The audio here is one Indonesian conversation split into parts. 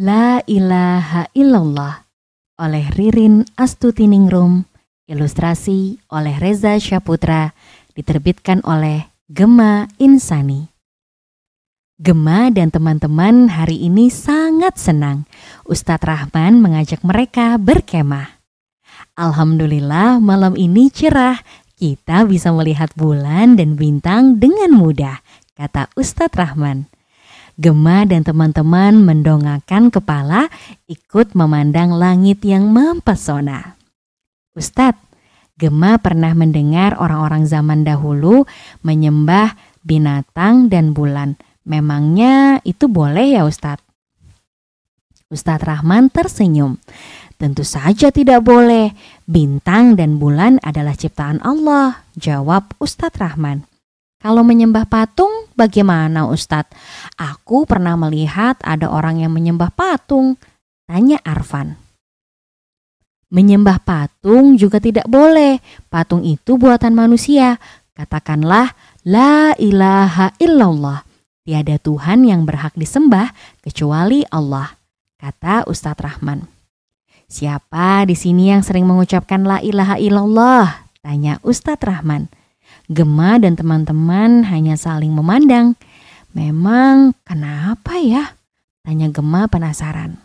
La Ilaha Illallah oleh Ririn Astuti Ningrum. ilustrasi oleh Reza Syaputra, diterbitkan oleh Gema Insani. Gema dan teman-teman hari ini sangat senang. Ustadz Rahman mengajak mereka berkemah. Alhamdulillah malam ini cerah, kita bisa melihat bulan dan bintang dengan mudah, kata Ustadz Rahman. Gema dan teman-teman mendongakkan kepala ikut memandang langit yang mempesona. Ustadz, Gema pernah mendengar orang-orang zaman dahulu menyembah binatang dan bulan. Memangnya itu boleh ya Ustadz? Ustadz Rahman tersenyum. Tentu saja tidak boleh. Bintang dan bulan adalah ciptaan Allah, jawab Ustadz Rahman. Kalau menyembah patung, bagaimana Ustadz? Aku pernah melihat ada orang yang menyembah patung. Tanya Arfan. Menyembah patung juga tidak boleh. Patung itu buatan manusia. Katakanlah, La ilaha illallah. Tiada Tuhan yang berhak disembah kecuali Allah, kata Ustadz Rahman. Siapa di sini yang sering mengucapkan la ilaha illallah? Tanya Ustadz Rahman. Gema dan teman-teman hanya saling memandang. Memang kenapa ya? Tanya Gema penasaran.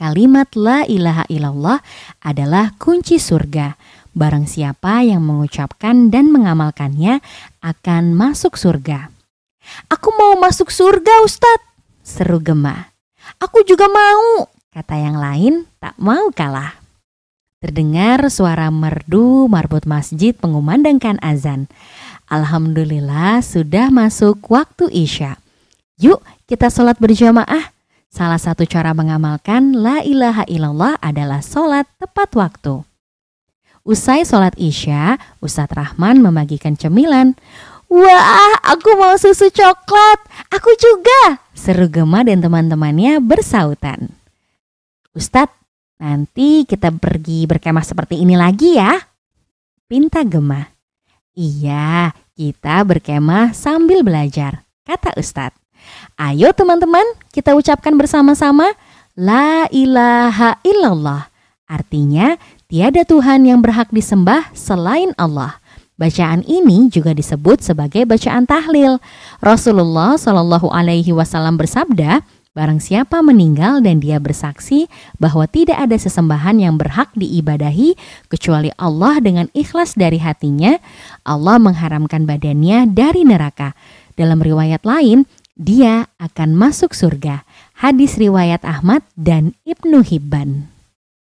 Kalimat la ilaha illallah adalah kunci surga. Barang siapa yang mengucapkan dan mengamalkannya akan masuk surga. Aku mau masuk surga Ustadz, seru Gema. Aku juga mau, kata yang lain tak mau kalah. Terdengar suara merdu marbot masjid mengumandangkan azan. Alhamdulillah sudah masuk waktu Isya. Yuk kita sholat berjamaah. Salah satu cara mengamalkan La ilaha illallah adalah sholat tepat waktu. Usai sholat Isya, Ustadz Rahman membagikan cemilan. Wah, aku mau susu coklat. Aku juga. Seru Gema dan teman-temannya bersautan. Ustadz, Nanti kita pergi berkemah seperti ini lagi ya. Pinta Gemah. Iya, kita berkemah sambil belajar, kata Ustadz. Ayo teman-teman, kita ucapkan bersama-sama La ilaha illallah. Artinya, tiada Tuhan yang berhak disembah selain Allah. Bacaan ini juga disebut sebagai bacaan tahlil. Rasulullah Shallallahu Alaihi Wasallam bersabda, Barang siapa meninggal dan dia bersaksi bahwa tidak ada sesembahan yang berhak diibadahi kecuali Allah dengan ikhlas dari hatinya, Allah mengharamkan badannya dari neraka. Dalam riwayat lain, dia akan masuk surga. Hadis riwayat Ahmad dan Ibnu Hibban.